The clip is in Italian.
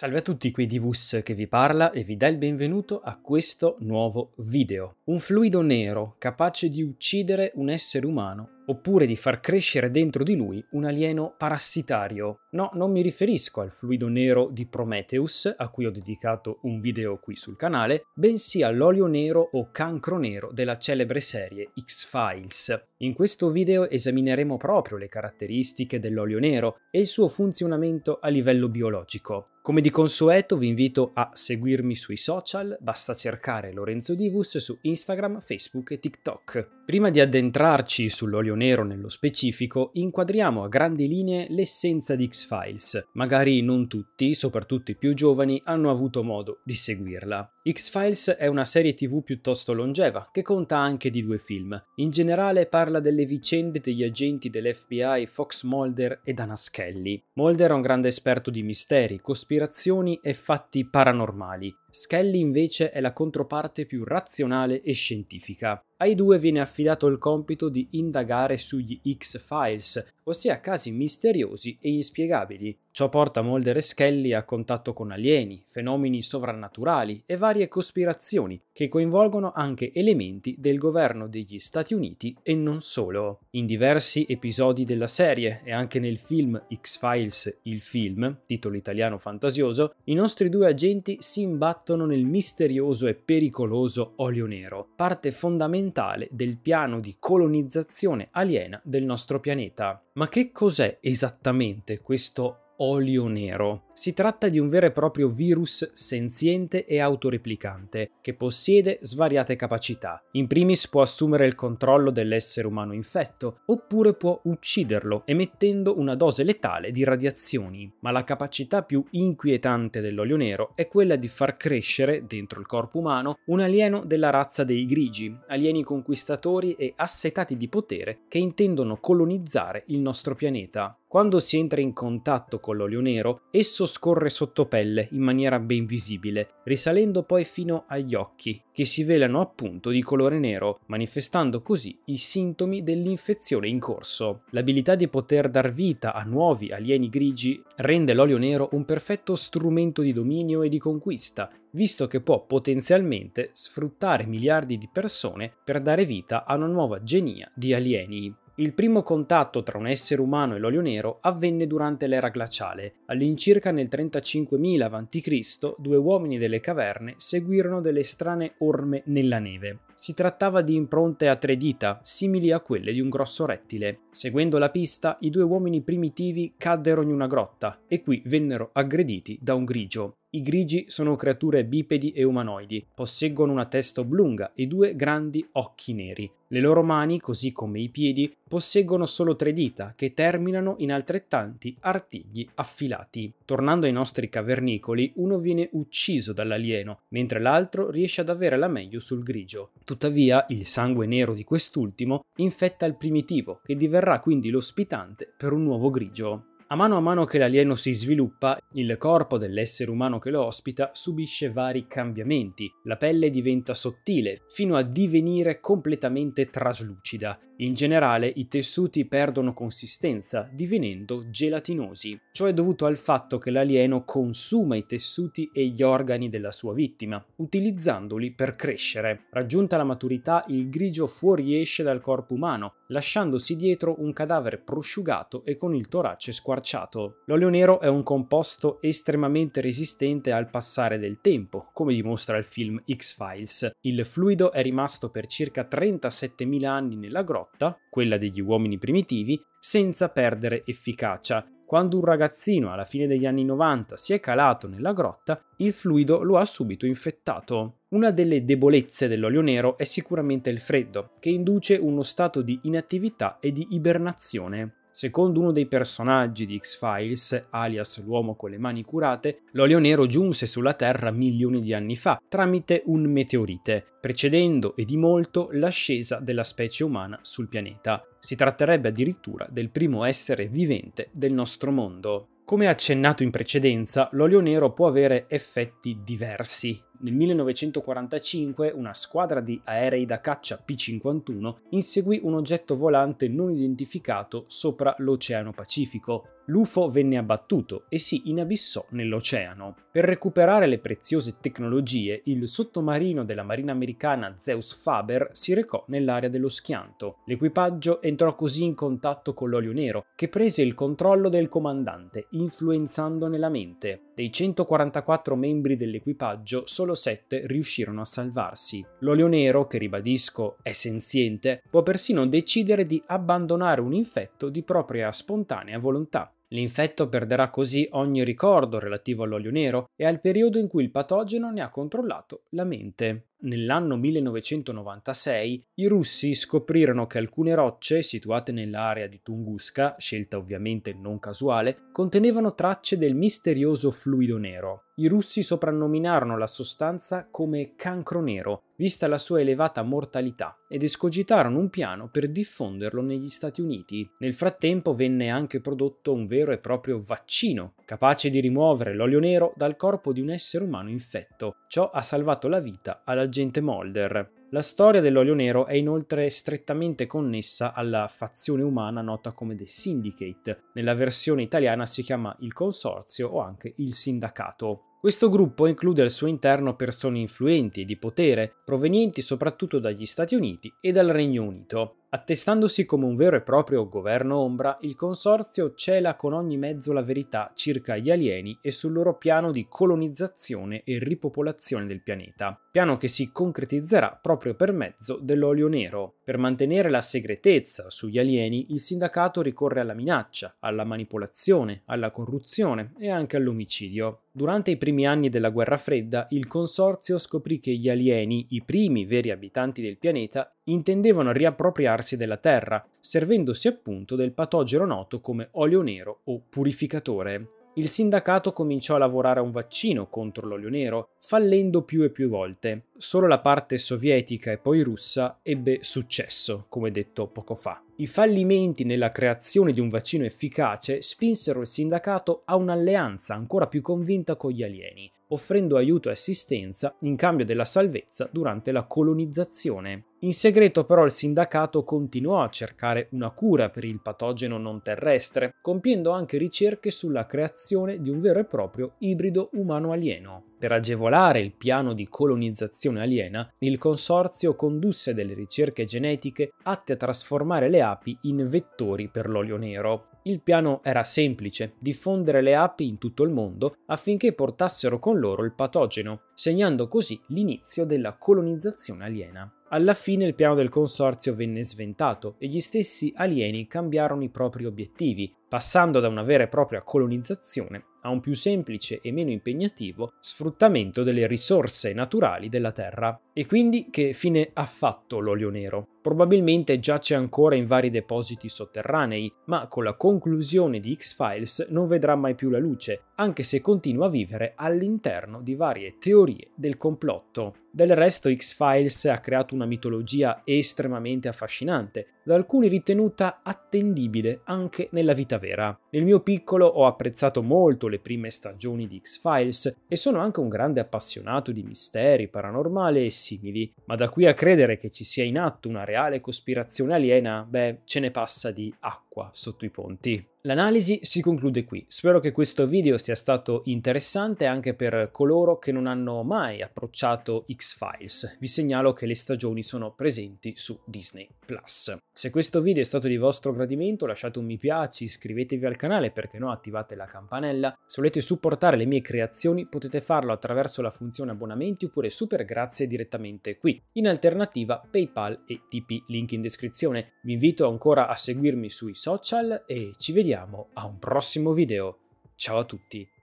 Salve a tutti, qui Divus che vi parla e vi dà il benvenuto a questo nuovo video. Un fluido nero capace di uccidere un essere umano oppure di far crescere dentro di lui un alieno parassitario. No, non mi riferisco al fluido nero di Prometheus, a cui ho dedicato un video qui sul canale, bensì all'olio nero o cancro nero della celebre serie X-Files. In questo video esamineremo proprio le caratteristiche dell'olio nero e il suo funzionamento a livello biologico. Come di consueto vi invito a seguirmi sui social, basta cercare Lorenzo Divus su Instagram, Facebook e TikTok. Prima di addentrarci sull'olio nero nello specifico, inquadriamo a grandi linee l'essenza di X-Files. Magari non tutti, soprattutto i più giovani, hanno avuto modo di seguirla. X-Files è una serie tv piuttosto longeva, che conta anche di due film. In generale parla delle vicende degli agenti dell'FBI Fox Mulder e Dana Skelly. Mulder è un grande esperto di misteri, cospirazioni e fatti paranormali. Skelly invece è la controparte più razionale e scientifica. Ai due viene affidato il compito di indagare sugli X-Files, ossia casi misteriosi e inspiegabili. Ciò porta Mulder e Skelly a contatto con alieni, fenomeni sovrannaturali e varie cospirazioni che coinvolgono anche elementi del governo degli Stati Uniti e non solo. In diversi episodi della serie e anche nel film X-Files Il film, titolo italiano fantasioso, i nostri due agenti si imbattono sbattono nel misterioso e pericoloso olio nero, parte fondamentale del piano di colonizzazione aliena del nostro pianeta. Ma che cos'è esattamente questo olio nero? Si tratta di un vero e proprio virus senziente e autoreplicante, che possiede svariate capacità. In primis può assumere il controllo dell'essere umano infetto, oppure può ucciderlo, emettendo una dose letale di radiazioni. Ma la capacità più inquietante dell'olio nero è quella di far crescere, dentro il corpo umano, un alieno della razza dei grigi, alieni conquistatori e assetati di potere che intendono colonizzare il nostro pianeta. Quando si entra in contatto con l'olio nero, esso scorre sotto pelle in maniera ben visibile, risalendo poi fino agli occhi, che si velano appunto di colore nero, manifestando così i sintomi dell'infezione in corso. L'abilità di poter dar vita a nuovi alieni grigi rende l'olio nero un perfetto strumento di dominio e di conquista, visto che può potenzialmente sfruttare miliardi di persone per dare vita a una nuova genia di alieni. Il primo contatto tra un essere umano e l'olio nero avvenne durante l'era glaciale. All'incirca nel 35.000 a.C., due uomini delle caverne seguirono delle strane orme nella neve. Si trattava di impronte a tre dita, simili a quelle di un grosso rettile. Seguendo la pista, i due uomini primitivi caddero in una grotta e qui vennero aggrediti da un grigio. I grigi sono creature bipedi e umanoidi, posseggono una testa oblunga e due grandi occhi neri. Le loro mani, così come i piedi, posseggono solo tre dita che terminano in altrettanti artigli affilati. Tornando ai nostri cavernicoli, uno viene ucciso dall'alieno, mentre l'altro riesce ad avere la meglio sul grigio. Tuttavia, il sangue nero di quest'ultimo infetta il primitivo, che diverrà quindi l'ospitante per un nuovo grigio. A mano a mano che l'alieno si sviluppa, il corpo dell'essere umano che lo ospita subisce vari cambiamenti. La pelle diventa sottile, fino a divenire completamente traslucida, in generale i tessuti perdono consistenza, divenendo gelatinosi. Ciò è dovuto al fatto che l'alieno consuma i tessuti e gli organi della sua vittima, utilizzandoli per crescere. Raggiunta la maturità, il grigio fuoriesce dal corpo umano, lasciandosi dietro un cadavere prosciugato e con il torace squarciato. L'olio nero è un composto estremamente resistente al passare del tempo, come dimostra il film X-Files. Il fluido è rimasto per circa 37.000 anni nella grotta lotta, quella degli uomini primitivi, senza perdere efficacia. Quando un ragazzino alla fine degli anni 90 si è calato nella grotta, il fluido lo ha subito infettato. Una delle debolezze dell'olio nero è sicuramente il freddo, che induce uno stato di inattività e di ibernazione. Secondo uno dei personaggi di X-Files, alias l'uomo con le mani curate, l'olio nero giunse sulla Terra milioni di anni fa tramite un meteorite, precedendo e di molto l'ascesa della specie umana sul pianeta. Si tratterebbe addirittura del primo essere vivente del nostro mondo. Come accennato in precedenza, l'olio nero può avere effetti diversi, nel 1945 una squadra di aerei da caccia P-51 inseguì un oggetto volante non identificato sopra l'Oceano Pacifico. L'UFO venne abbattuto e si inabissò nell'oceano. Per recuperare le preziose tecnologie, il sottomarino della marina americana Zeus Faber si recò nell'area dello schianto. L'equipaggio entrò così in contatto con l'olio nero, che prese il controllo del comandante, influenzandone la mente. Dei 144 membri dell'equipaggio, solo 7 riuscirono a salvarsi. L'olio nero, che ribadisco è senziente, può persino decidere di abbandonare un infetto di propria spontanea volontà. L'infetto perderà così ogni ricordo relativo all'olio nero e al periodo in cui il patogeno ne ha controllato la mente. Nell'anno 1996 i russi scoprirono che alcune rocce situate nell'area di Tunguska, scelta ovviamente non casuale, contenevano tracce del misterioso fluido nero. I russi soprannominarono la sostanza come cancro nero, vista la sua elevata mortalità, ed escogitarono un piano per diffonderlo negli Stati Uniti. Nel frattempo venne anche prodotto un vero e proprio vaccino capace di rimuovere l'olio nero dal corpo di un essere umano infetto. Ciò ha salvato la vita all'agente Mulder. La storia dell'olio nero è inoltre strettamente connessa alla fazione umana nota come The Syndicate, nella versione italiana si chiama il Consorzio o anche il Sindacato. Questo gruppo include al suo interno persone influenti e di potere, provenienti soprattutto dagli Stati Uniti e dal Regno Unito. Attestandosi come un vero e proprio governo ombra, il consorzio cela con ogni mezzo la verità circa gli alieni e sul loro piano di colonizzazione e ripopolazione del pianeta, piano che si concretizzerà proprio per mezzo dell'olio nero. Per mantenere la segretezza sugli alieni, il sindacato ricorre alla minaccia, alla manipolazione, alla corruzione e anche all'omicidio. Durante i primi anni della Guerra Fredda, il Consorzio scoprì che gli alieni, i primi veri abitanti del pianeta, intendevano riappropriarsi della Terra, servendosi appunto del patogeno noto come olio nero o purificatore il sindacato cominciò a lavorare a un vaccino contro l'olio nero, fallendo più e più volte. Solo la parte sovietica e poi russa ebbe successo, come detto poco fa. I fallimenti nella creazione di un vaccino efficace spinsero il sindacato a un'alleanza ancora più convinta con gli alieni, offrendo aiuto e assistenza in cambio della salvezza durante la colonizzazione. In segreto però il sindacato continuò a cercare una cura per il patogeno non terrestre, compiendo anche ricerche sulla creazione di un vero e proprio ibrido umano-alieno. Per agevolare il piano di colonizzazione aliena, il consorzio condusse delle ricerche genetiche atte a trasformare le api in vettori per l'olio nero. Il piano era semplice, diffondere le api in tutto il mondo affinché portassero con loro il patogeno, segnando così l'inizio della colonizzazione aliena. Alla fine il piano del consorzio venne sventato e gli stessi alieni cambiarono i propri obiettivi, passando da una vera e propria colonizzazione a un più semplice e meno impegnativo sfruttamento delle risorse naturali della Terra. E quindi che fine ha fatto l'olio nero? Probabilmente giace ancora in vari depositi sotterranei, ma con la conclusione di X-Files non vedrà mai più la luce, anche se continua a vivere all'interno di varie teorie del complotto. Del resto X-Files ha creato una mitologia estremamente affascinante, da alcuni ritenuta attendibile anche nella vita vera. Nel mio piccolo ho apprezzato molto le prime stagioni di X-Files e sono anche un grande appassionato di misteri, paranormale e simili, ma da qui a credere che ci sia in atto una reale cospirazione aliena? Beh, ce ne passa di acqua sotto i ponti. L'analisi si conclude qui. Spero che questo video sia stato interessante anche per coloro che non hanno mai approcciato X-Files. Vi segnalo che le stagioni sono presenti su Disney Plus. Se questo video è stato di vostro gradimento, lasciate un mi piace, iscrivetevi al canale perché no, attivate la campanella. Se volete supportare le mie creazioni, potete farlo attraverso la funzione abbonamenti oppure super grazie direttamente qui. In alternativa, PayPal e TP, link in descrizione. Vi invito ancora a seguirmi sui social e ci vediamo vediamo a un prossimo video. Ciao a tutti!